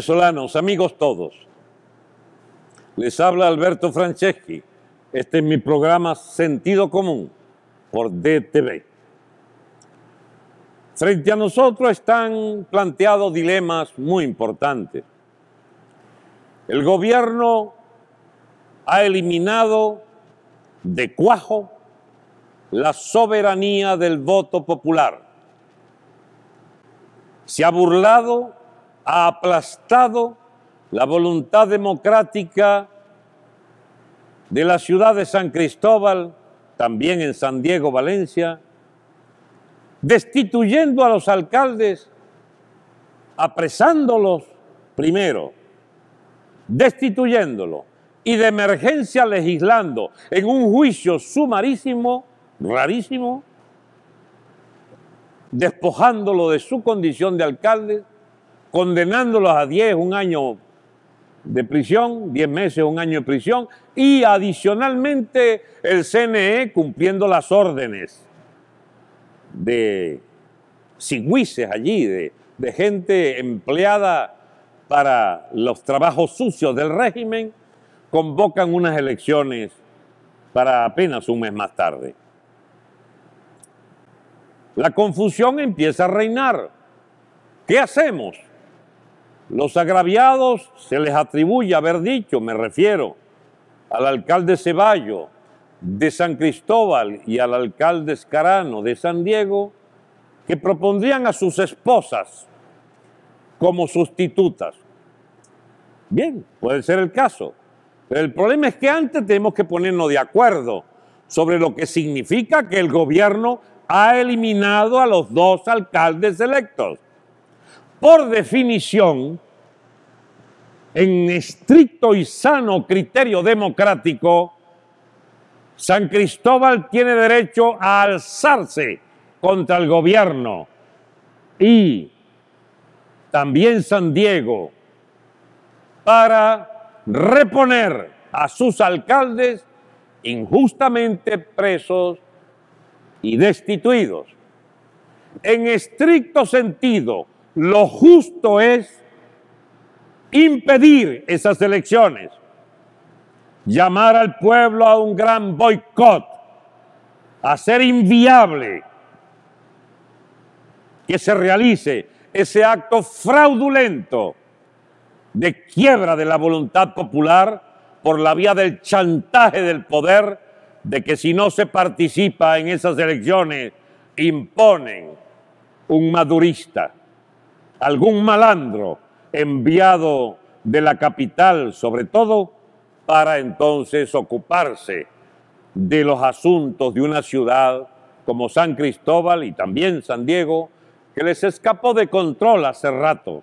venezolanos, amigos todos. Les habla Alberto Franceschi. Este es mi programa Sentido Común por DTV. Frente a nosotros están planteados dilemas muy importantes. El gobierno ha eliminado de cuajo la soberanía del voto popular. Se ha burlado ha aplastado la voluntad democrática de la ciudad de San Cristóbal, también en San Diego, Valencia, destituyendo a los alcaldes, apresándolos primero, destituyéndolos y de emergencia legislando en un juicio sumarísimo, rarísimo, despojándolo de su condición de alcalde condenándolos a 10, un año de prisión, 10 meses, un año de prisión, y adicionalmente el CNE cumpliendo las órdenes de cigüices allí, de, de gente empleada para los trabajos sucios del régimen, convocan unas elecciones para apenas un mes más tarde. La confusión empieza a reinar. ¿Qué hacemos? Los agraviados se les atribuye haber dicho, me refiero, al alcalde Ceballo de San Cristóbal y al alcalde Escarano de San Diego, que propondrían a sus esposas como sustitutas. Bien, puede ser el caso. Pero el problema es que antes tenemos que ponernos de acuerdo sobre lo que significa que el gobierno ha eliminado a los dos alcaldes electos por definición, en estricto y sano criterio democrático, San Cristóbal tiene derecho a alzarse contra el gobierno y también San Diego para reponer a sus alcaldes injustamente presos y destituidos. En estricto sentido, lo justo es impedir esas elecciones, llamar al pueblo a un gran boicot, hacer inviable que se realice ese acto fraudulento de quiebra de la voluntad popular por la vía del chantaje del poder, de que si no se participa en esas elecciones, imponen un madurista algún malandro enviado de la capital, sobre todo, para entonces ocuparse de los asuntos de una ciudad como San Cristóbal y también San Diego, que les escapó de control hace rato.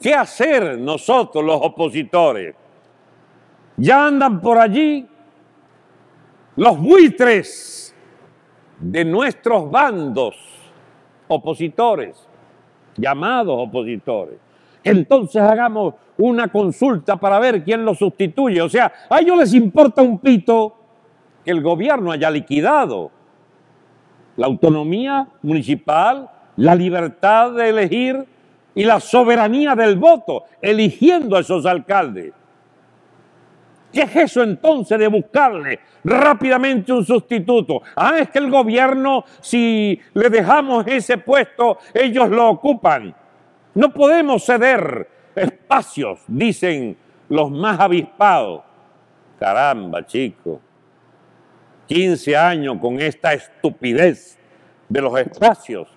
¿Qué hacer nosotros los opositores? Ya andan por allí los buitres de nuestros bandos opositores, llamados opositores. Entonces hagamos una consulta para ver quién lo sustituye. O sea, a ellos les importa un pito que el gobierno haya liquidado la autonomía municipal, la libertad de elegir y la soberanía del voto, eligiendo a esos alcaldes. ¿Qué es eso entonces de buscarle rápidamente un sustituto? Ah, es que el gobierno, si le dejamos ese puesto, ellos lo ocupan. No podemos ceder espacios, dicen los más avispados. Caramba, chico. 15 años con esta estupidez de los espacios.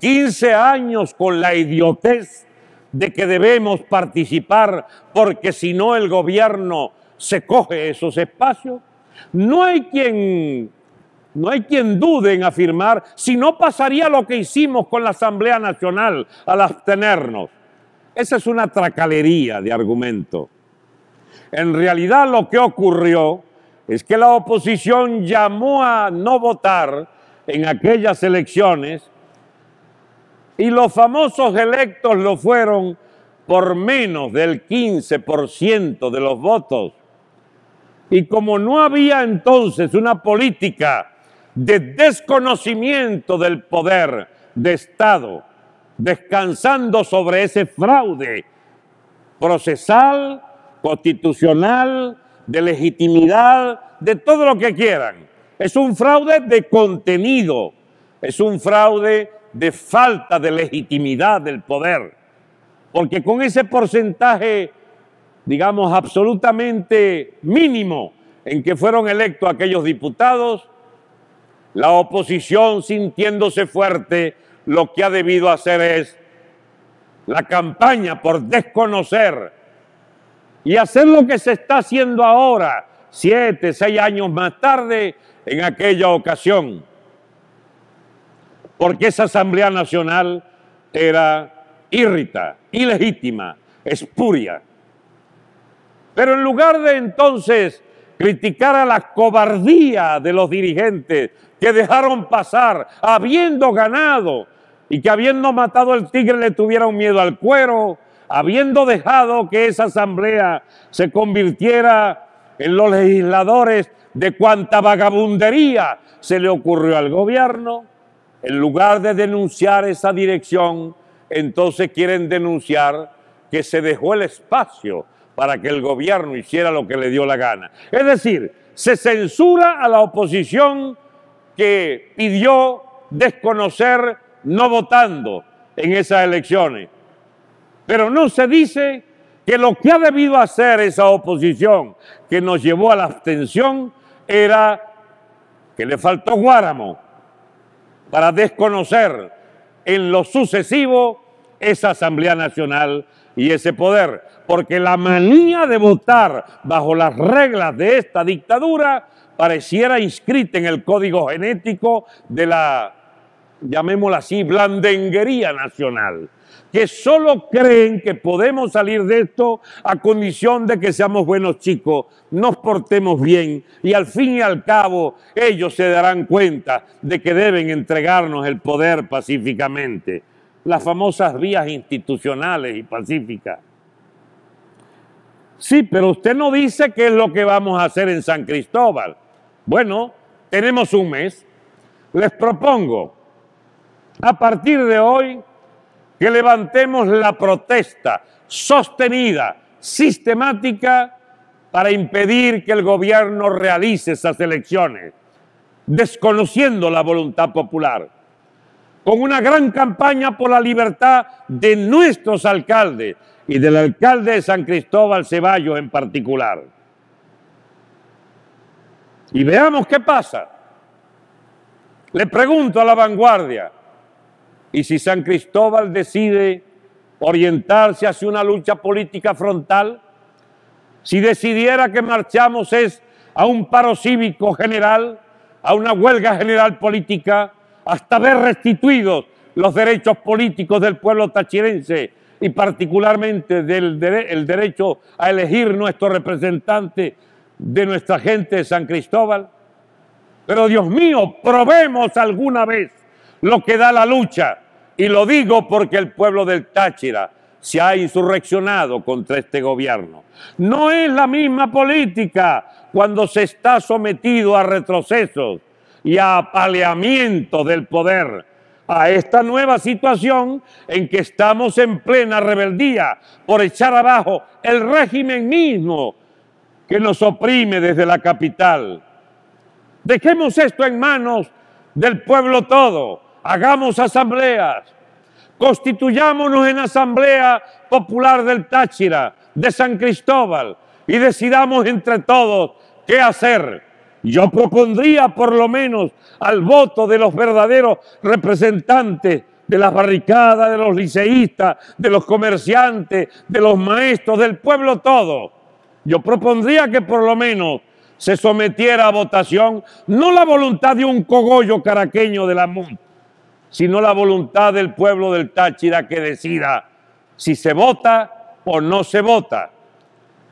15 años con la idiotez de que debemos participar porque si no el gobierno se coge esos espacios. No hay quien, no hay quien dude en afirmar si no pasaría lo que hicimos con la Asamblea Nacional al abstenernos. Esa es una tracalería de argumento. En realidad lo que ocurrió es que la oposición llamó a no votar en aquellas elecciones y los famosos electos lo fueron por menos del 15% de los votos. Y como no había entonces una política de desconocimiento del poder de Estado, descansando sobre ese fraude procesal, constitucional, de legitimidad, de todo lo que quieran. Es un fraude de contenido, es un fraude de falta de legitimidad del poder, porque con ese porcentaje digamos, absolutamente mínimo en que fueron electos aquellos diputados, la oposición sintiéndose fuerte, lo que ha debido hacer es la campaña por desconocer y hacer lo que se está haciendo ahora, siete, seis años más tarde, en aquella ocasión. Porque esa Asamblea Nacional era irrita, ilegítima, espuria. Pero en lugar de entonces criticar a la cobardía de los dirigentes que dejaron pasar, habiendo ganado y que habiendo matado al tigre le tuvieron miedo al cuero, habiendo dejado que esa asamblea se convirtiera en los legisladores de cuanta vagabundería se le ocurrió al gobierno, en lugar de denunciar esa dirección, entonces quieren denunciar que se dejó el espacio para que el gobierno hiciera lo que le dio la gana. Es decir, se censura a la oposición que pidió desconocer no votando en esas elecciones. Pero no se dice que lo que ha debido hacer esa oposición que nos llevó a la abstención era que le faltó Guáramo para desconocer en lo sucesivo esa Asamblea Nacional y ese poder, porque la manía de votar bajo las reglas de esta dictadura pareciera inscrita en el código genético de la, llamémosla así, blandenguería nacional que solo creen que podemos salir de esto a condición de que seamos buenos chicos, nos portemos bien y al fin y al cabo ellos se darán cuenta de que deben entregarnos el poder pacíficamente las famosas vías institucionales y pacíficas. Sí, pero usted no dice qué es lo que vamos a hacer en San Cristóbal. Bueno, tenemos un mes. Les propongo, a partir de hoy, que levantemos la protesta sostenida, sistemática, para impedir que el gobierno realice esas elecciones, desconociendo la voluntad popular con una gran campaña por la libertad de nuestros alcaldes y del alcalde de San Cristóbal Ceballos en particular. Y veamos qué pasa. Le pregunto a la vanguardia, ¿y si San Cristóbal decide orientarse hacia una lucha política frontal? Si decidiera que marchamos es a un paro cívico general, a una huelga general política, hasta ver restituidos los derechos políticos del pueblo tachirense y particularmente del el derecho a elegir nuestro representante de nuestra gente de San Cristóbal. Pero Dios mío, probemos alguna vez lo que da la lucha. Y lo digo porque el pueblo del Táchira se ha insurreccionado contra este gobierno. No es la misma política cuando se está sometido a retrocesos y apaleamiento del poder a esta nueva situación en que estamos en plena rebeldía por echar abajo el régimen mismo que nos oprime desde la capital. Dejemos esto en manos del pueblo todo, hagamos asambleas, constituyámonos en Asamblea Popular del Táchira, de San Cristóbal, y decidamos entre todos qué hacer yo propondría por lo menos al voto de los verdaderos representantes de las barricadas, de los liceístas, de los comerciantes, de los maestros, del pueblo todo. Yo propondría que por lo menos se sometiera a votación no la voluntad de un cogollo caraqueño de la MUN, sino la voluntad del pueblo del Táchira que decida si se vota o no se vota.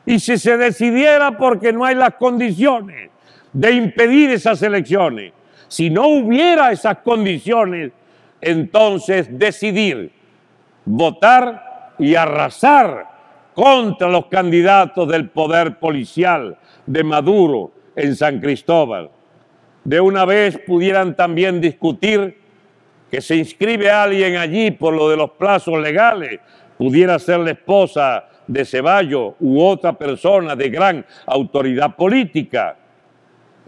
Y si se decidiera porque no hay las condiciones de impedir esas elecciones. Si no hubiera esas condiciones, entonces decidir, votar y arrasar contra los candidatos del poder policial de Maduro en San Cristóbal. De una vez pudieran también discutir que se inscribe alguien allí por lo de los plazos legales, pudiera ser la esposa de Ceballos u otra persona de gran autoridad política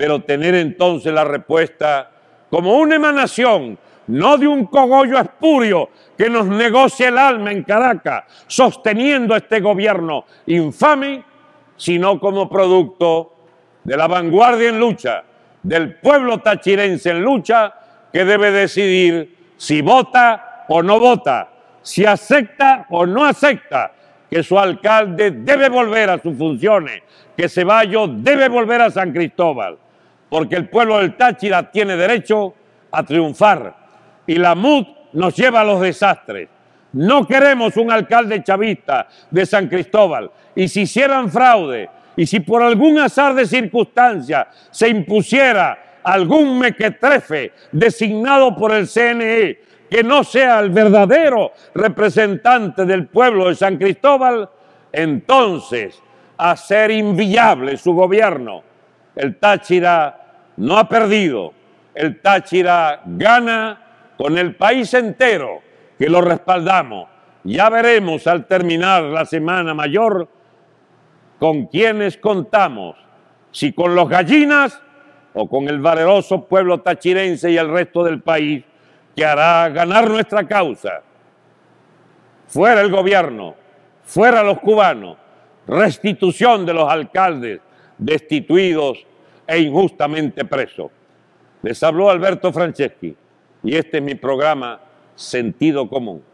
pero tener entonces la respuesta como una emanación, no de un cogollo espurio que nos negocia el alma en Caracas, sosteniendo este gobierno infame, sino como producto de la vanguardia en lucha, del pueblo tachirense en lucha, que debe decidir si vota o no vota, si acepta o no acepta que su alcalde debe volver a sus funciones, que Ceballos debe volver a San Cristóbal porque el pueblo del Táchira tiene derecho a triunfar y la MUD nos lleva a los desastres. No queremos un alcalde chavista de San Cristóbal. Y si hicieran fraude, y si por algún azar de circunstancia se impusiera algún mequetrefe designado por el CNE que no sea el verdadero representante del pueblo de San Cristóbal, entonces, a ser inviable su gobierno, el Táchira no ha perdido. El Táchira gana con el país entero que lo respaldamos. Ya veremos al terminar la Semana Mayor con quienes contamos, si con los gallinas o con el valeroso pueblo tachirense y el resto del país que hará ganar nuestra causa. Fuera el gobierno, fuera los cubanos, restitución de los alcaldes destituidos e injustamente preso. Les habló Alberto Franceschi y este es mi programa Sentido Común.